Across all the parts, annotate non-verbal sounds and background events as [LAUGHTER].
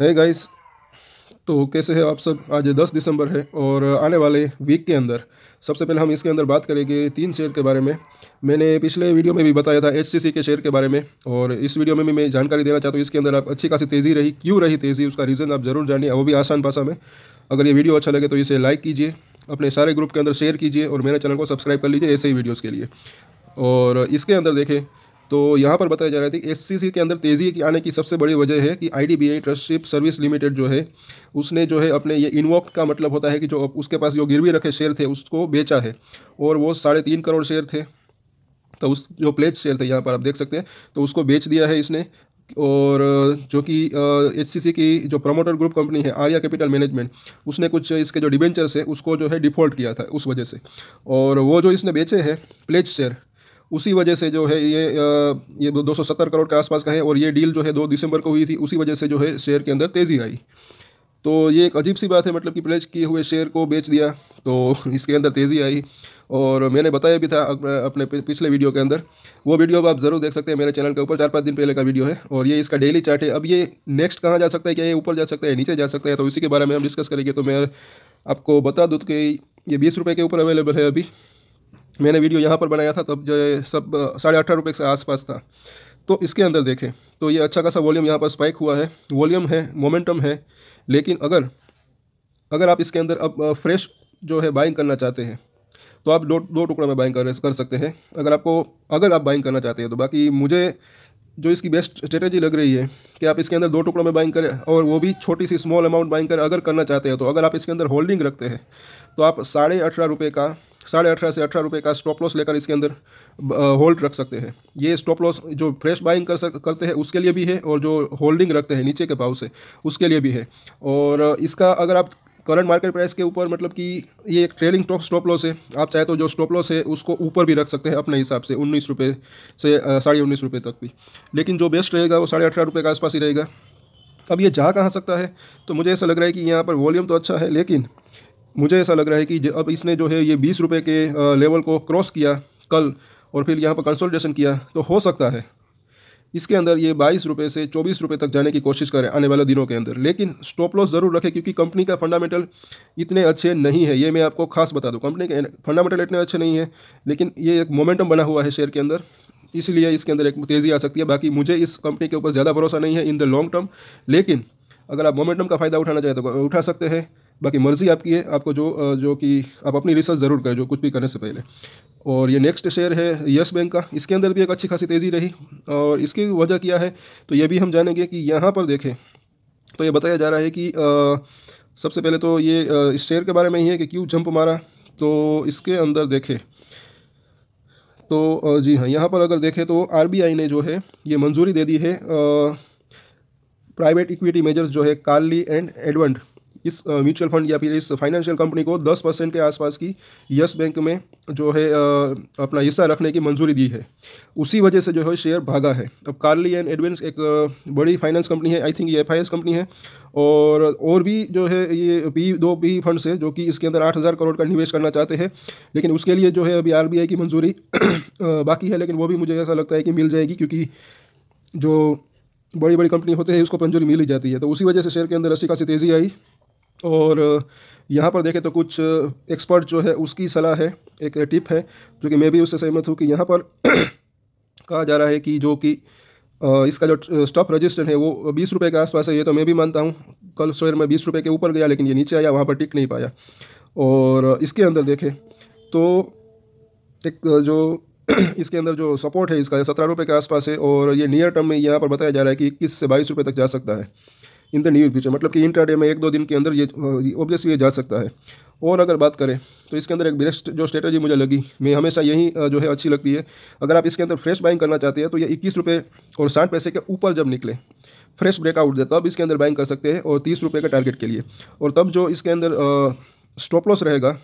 है गाइस तो कैसे है आप सब आज 10 दिसंबर है और आने वाले वीक के अंदर सबसे पहले हम इसके अंदर बात करेंगे तीन शेयर के बारे में मैंने पिछले वीडियो में भी बताया था एच के शेयर के बारे में और इस वीडियो में भी मैं जानकारी देना चाहता हूँ इसके अंदर आप अच्छी खासी तेज़ी रही क्यों रही तेज़ी उसका रीज़न आप ज़रूर जानिए वो भी आसान भाषा में अगर ये वीडियो अच्छा लगे तो इसे लाइक कीजिए अपने सारे ग्रुप के अंदर शेयर कीजिए और मेरे चैनल को सब्सक्राइब कर लीजिए ऐसे ही वीडियोज़ के लिए और इसके अंदर देखें तो यहाँ पर बताया जा रहा है कि एस के अंदर तेज़ी आने की सबसे बड़ी वजह है कि आई ट्रस्टशिप सर्विस लिमिटेड जो है उसने जो है अपने ये इन्वॉक्ट का मतलब होता है कि जो उसके पास जो गिरवी रखे शेयर थे उसको बेचा है और वो साढ़े तीन करोड़ शेयर थे तो उस जो प्लेट शेयर थे यहाँ पर आप देख सकते हैं तो उसको बेच दिया है इसने और जो कि एच की जो प्रमोटर ग्रुप कंपनी है आर्या कैपिटल मैनेजमेंट उसने कुछ इसके जो डिबेंचर्स है उसको जो है डिफ़ॉल्ट किया था उस वजह से और वो जो इसने बेचे हैं प्लेज शेयर उसी वजह से जो है ये ये सत्तर करोड़ के आसपास का है और ये डील जो है दो दिसंबर को हुई थी उसी वजह से जो है शेयर के अंदर तेज़ी आई तो ये एक अजीब सी बात है मतलब कि प्लेज किए हुए शेयर को बेच दिया तो [LAUGHS] इसके अंदर तेज़ी आई और मैंने बताया भी था अपने पिछले वीडियो के अंदर वो वीडियो अब आप ज़रूर देख सकते हैं मेरे चैनल के ऊपर चार पाँच दिन पहले का वीडियो है और ये इसका डेली चार्ट है अब ये नेक्स्ट कहाँ जा सकता है क्या ये ऊपर जा सकता है नीचे जा सकता है तो इसी के बारे में हम डिस्कस करेंगे तो मैं आपको बता दूँ कि ये बीस रुपये के ऊपर अवेलेबल है अभी मैंने वीडियो यहाँ पर बनाया था तब जो है सब साढ़े अठारह रुपये के आसपास था तो इसके अंदर देखें तो ये अच्छा खासा वॉल्यूम यहाँ पर स्पाइक हुआ है वॉल्यूम है मोमेंटम है लेकिन अगर अगर आप इसके अंदर अब फ्रेश जो है बाइंग करना चाहते हैं तो आप दो दो टुकड़ों में बाइंग कर कर सकते हैं अगर आपको अगर आप बाइंग करना चाहते हैं तो बाकी मुझे जो इसकी बेस्ट स्ट्रेटेजी लग रही है कि आप इसके अंदर दो टुकड़ों में बाइंग करें और वो भी छोटी सी स्मॉल अमाउंट बाइंग करें अगर करना चाहते हैं तो अगर आप इसके अंदर होल्डिंग रखते हैं तो आप साढ़े अठारह रुपये का साढ़े अठारह से अठारह रुपये का स्टॉप लॉस लेकर इसके अंदर होल्ड रख सकते हैं ये स्टॉप लॉस जो फ्रेश बाइंग कर सक करते हैं उसके लिए भी है और जो होल्डिंग रखते हैं नीचे के भाव से उसके लिए भी है और इसका अगर आप करंट मार्केट प्राइस के ऊपर मतलब कि ये एक ट्रेलिंग टॉप स्टॉप लॉस है आप चाहे तो जो स्टॉप लॉस है उसको ऊपर भी रख सकते हैं अपने हिसाब से उन्नीस रुपये से साढ़े उन्नीस रुपये तक भी लेकिन जो बेस्ट रहेगा वो साढ़े अठारह रुपये के आसपास ही रहेगा अब ये जा कहाँ सकता है तो मुझे ऐसा लग रहा है कि यहाँ पर वॉल्यूम तो अच्छा है लेकिन मुझे ऐसा लग रहा है कि अब इसने जो है ये बीस रुपये के लेवल को क्रॉस किया कल और फिर यहाँ पर कंसोलिडेशन किया तो हो सकता है इसके अंदर ये बाईस रुपये से चौबीस रुपये तक जाने की कोशिश करें आने वाले दिनों के अंदर लेकिन स्टॉप लॉस ज़रूर रखें क्योंकि कंपनी का फंडामेंटल इतने अच्छे नहीं है ये मैं आपको खास बता दूँ कंपनी के फंडामेंटल इतने अच्छे नहीं है लेकिन ये एक मोमेंटम बना हुआ है शेयर के अंदर इसलिए इसके अंदर एक तेज़ी आ सकती है बाकी मुझे इस कंपनी के ऊपर ज़्यादा भरोसा नहीं है इन द लॉन्ग टर्म लेकिन अगर आप मोमेंटम का फ़ायदा उठाना चाहें तो उठा सकते हैं बाकी मर्ज़ी आपकी है आपको जो जो कि आप अपनी रिसर्च ज़रूर करें जो कुछ भी करने से पहले और ये नेक्स्ट शेयर है यस बैंक का इसके अंदर भी एक अच्छी खासी तेज़ी रही और इसकी वजह क्या है तो ये भी हम जानेंगे कि यहाँ पर देखें तो ये बताया जा रहा है कि सबसे पहले तो ये इस शेयर के बारे में ही है कि क्यों जंप मारा तो इसके अंदर देखें तो जी हाँ यहाँ पर अगर देखें तो आरबीआई ने जो है ये मंजूरी दे दी है प्राइवेट इक्विटी मेजर्स जो है कार्ली एंड एडवंड इस म्यूचुअल फंड या फिर इस फाइनेंशियल कंपनी को 10 परसेंट के आसपास की यस बैंक में जो है अपना हिस्सा रखने की मंजूरी दी है उसी वजह से जो है शेयर भागा है अब कार्ली एंड एडवेंस एक बड़ी फाइनेंस कंपनी है आई थिंक ये एफ कंपनी है और और भी जो है ये पी दो पी फंड्स है जो कि इसके अंदर आठ हज़ार करोड़ का निवेश करना चाहते हैं लेकिन उसके लिए जो है अभी आर की मंजूरी [CLEARS THROAT] बाकी है लेकिन वो भी मुझे ऐसा लगता है कि मिल जाएगी क्योंकि जो बड़ी बड़ी कंपनी होते हैं उसको मंजूरी मिल ही जाती है तो उसी वजह से शेयर के अंदर रस्सी खासी तेज़ी आई और यहाँ पर देखें तो कुछ एक्सपर्ट जो है उसकी सलाह है एक टिप है जो कि मैं भी उससे सहमत हूँ कि यहाँ पर [CLEARS THROAT] कहा जा रहा है कि जो कि इसका जो स्टॉप रजिस्टर है वो बीस रुपये के आसपास है ये तो मैं भी मानता हूँ कल शेयर में बीस रुपये के ऊपर गया लेकिन ये नीचे आया वहाँ पर टिक नहीं पाया और इसके अंदर देखें तो एक जो [CLEARS THROAT] इसके अंदर जो सपोर्ट है इसका सत्रह रुपये के आसपास है और ये नियर टर्म में यहाँ पर बताया जा रहा है कि इक्कीस से बाईस रुपये तक जा सकता है इन द न्यूर फ्यूचर मतलब कि इंटर में एक दो दिन के अंदर ये ऑब्वियसली ये जा सकता है और अगर बात करें तो इसके अंदर एक बेस्ट जो स्ट्रेटजी मुझे लगी मैं हमेशा यही जो है अच्छी लगती है अगर आप इसके अंदर फ्रेश बाइंग करना चाहते हैं तो ये इक्कीस रुपये और साठ पैसे के ऊपर जब निकले फ्रेश ब्रेकआउट देता तब इसके अंदर बाइंग कर सकते हैं और तीस रुपये के टारगेट के लिए और तब जो इसके अंदर स्टॉप लॉस रहेगा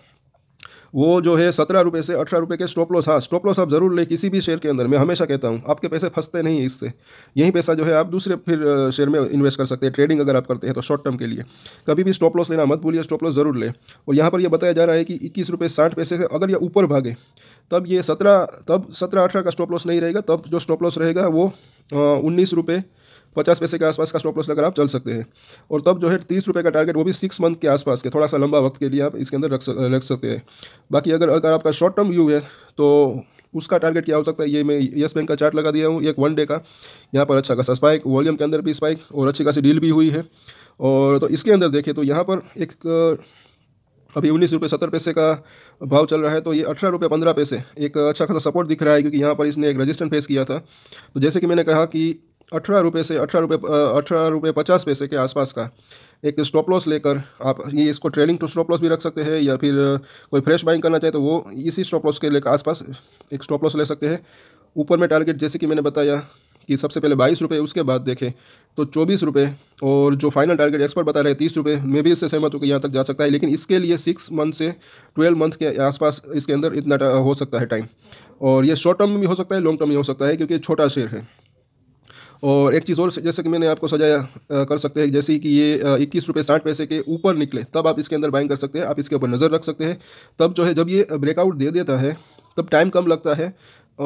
वो जो है सत्रह रुपये से अठारह रुपये के स्टॉप लॉस हाँ स्टॉप लॉस आप ज़रूर लें किसी भी शेयर के अंदर मैं हमेशा कहता हूँ आपके पैसे फंसते नहीं इससे यही पैसा जो है आप दूसरे फिर शेयर में इन्वेस्ट कर सकते हैं ट्रेडिंग अगर आप करते हैं तो शॉर्ट टर्म के लिए कभी भी स्टॉप लॉस लेना मत भूलिए स्टॉप लॉस ज़रूर लें और यहाँ पर यह बताया जा रहा है कि इक्कीस रुपये साठ पैसे से अगर ये ऊपर भागे तब ये सत्रह तब सत्रह अठारह का स्टॉप लॉस नहीं रहेगा तब जो स्टॉप लॉस रहेगा वो उन्नीस रुपये पचास पैसे के आसपास का स्टॉप लॉस लगाकर आप चल सकते हैं और तब जो है तीस रुपये का टारगेट वो भी सिक्स मंथ के आसपास के थोड़ा सा लंबा वक्त के लिए आप इसके अंदर रख रख सकते हैं बाकी अगर अगर आपका शॉर्ट टर्म व्यू है तो उसका टारगेट क्या हो सकता है ये मैं येस बैंक का चार्ट लगा दिया हूँ एक वन डे का यहाँ पर अच्छा खासा स्पाइक वॉल्यूम के अंदर भी स्पाइक और अच्छी खासी डील भी हुई है और तो इसके अंदर देखें तो यहाँ पर एक अभी उन्नीस रुपये सत्तर पैसे का भाव चल रहा है तो ये अठारह रुपये पंद्रह पैसे एक अच्छा खासा सपोर्ट दिख रहा है क्योंकि यहाँ पर इसने एक रजिस्टेंट फेस किया था तो जैसे कि मैंने कहा कि अठारह रुपये से अठारह रुपये अठारह रुपये पचास पैसे के आसपास का एक स्टॉप लॉस लेकर आप ये इसको ट्रेलिंग टू स्टॉप लॉस भी रख सकते हैं या फिर कोई फ्रेश बाइंग करना चाहे तो वो इसी स्टॉप लॉस के लेकर आसपास एक स्टॉप लॉस ले सकते हैं ऊपर में टारगेट जैसे कि मैंने बताया कि सबसे पहले बाईस रुपये उसके बाद देखें तो चौबीस रुपये और जो फाइनल टारगेट एक्सपर्ट बता रहे हैं तीस रुपये मैं भी इससे सहमत हूँ कि यहाँ तक जा सकता है लेकिन इसके लिए सिक्स मंथ से ट्वेल्व मंथ के आसपास इसके अंदर इतना हो सकता है टाइम और ये शॉर्ट टर्म में भी हो सकता है लॉन्ग टर्म में हो सकता है क्योंकि छोटा शेयर है और एक चीज़ और जैसे कि मैंने आपको सजाया कर सकते हैं जैसे कि ये इक्कीस रुपये साठ पैसे के ऊपर निकले तब आप इसके अंदर बाइंग कर सकते हैं आप इसके ऊपर नज़र रख सकते हैं तब जो है जब ये ब्रेकआउट दे देता है तब टाइम कम लगता है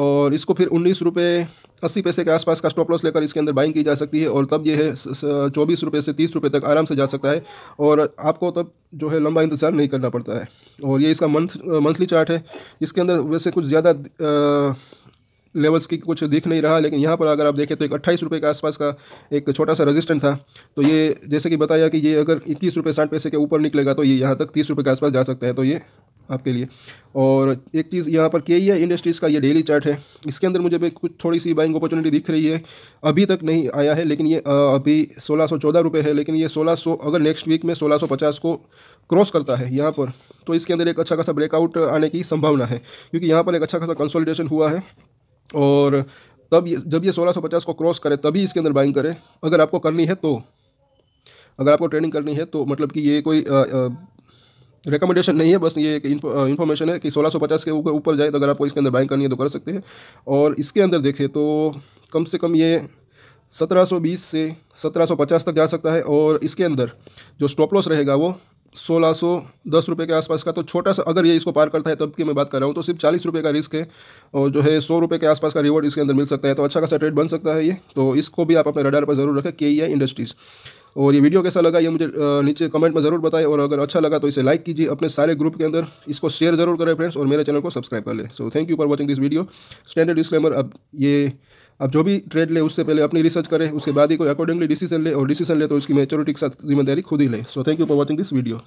और इसको फिर उन्नीस रुपये अस्सी पैसे के आसपास का स्टॉप लॉस लेकर इसके अंदर बाइंग की जा सकती है और तब ये है चौबीस रुपये से तीस रुपये तक आराम से जा सकता है और आपको तब जो है लंबा इंतज़ार नहीं करना पड़ता है और ये इसका मंथ मंथली चार्ट है इसके अंदर वैसे कुछ ज़्यादा लेवल्स की कुछ दिख नहीं रहा लेकिन यहाँ पर अगर आप देखें तो एक अट्ठाईस रुपये के आसपास का एक छोटा सा रजिस्टेंट था तो ये जैसे कि बताया कि ये अगर इक्कीस रुपये साठ पैसे के ऊपर निकलेगा तो ये यहाँ तक तीस रुपये के आसपास जा सकता है तो ये आपके लिए और एक चीज़ यहाँ पर के है इंडस्ट्रीज़ का ये डेली चार्ट है इसके अंदर मुझे भी कुछ थोड़ी सी बाइंग अपॉर्चुनिटी दिख रही है अभी तक नहीं आया है लेकिन ये अभी सोलह सौ चौदह रुपये है लेकिन ये सोलह सौ अगर नेक्स्ट वीक में सोलह सौ पचास को क्रॉस करता है यहाँ पर तो इसके अंदर एक अच्छा खासा ब्रेकआउट आने की संभावना है क्योंकि यहाँ पर एक अच्छा खासा कंसोलिडेशन हुआ है और तब ये जब ये 1650 को क्रॉस करे तभी इसके अंदर बाइंग करें अगर आपको करनी है तो अगर आपको ट्रेडिंग करनी है तो मतलब कि ये कोई रिकमेंडेशन नहीं है बस ये एक इन्फॉर्मेशन है कि 1650 के ऊपर ऊपर जाए तो अगर आपको इसके अंदर बाइंग करनी है तो कर सकते हैं और इसके अंदर देखें तो कम से कम ये 1720 से 1750 तक जा सकता है और इसके अंदर जो स्टॉप लॉस रहेगा वो सोलह सौ दस रुपये के आसपास का तो छोटा सा अगर ये इसको पार करता है तब की मैं बात कर रहा हूँ तो सिर्फ चालीस रुपये का रिस्क है और जो है सौ रुपये के आसपास का रिवॉर्ड इसके अंदर मिल सकता है तो अच्छा खासा ट्रेड बन सकता है ये तो इसको भी आप अपने रडार पर जरूर रखें के ई इंडस्ट्रीज़ और ये वीडियो कैसा लगा ये मुझे नीचे कमेंट में ज़रूर बताएं और अगर अच्छा लगा तो इसे लाइक कीजिए अपने सारे ग्रुप के अंदर इसको शेयर जरूर करें फ्रेंड्स और मेरे चैनल को सब्सक्राइब कर ले so thank you for watching this video standard disclaimer अब ये अब जो भी ट्रेड ले उससे पहले अपनी रिसर्च करें उसके बाद ही कोई अकॉर्डिंगली डिसीजन ले और डिसीजन ले तो उसकी मेचोरिटी के साथ जिम्मेदारी खुद ही ले so thank you for watching this video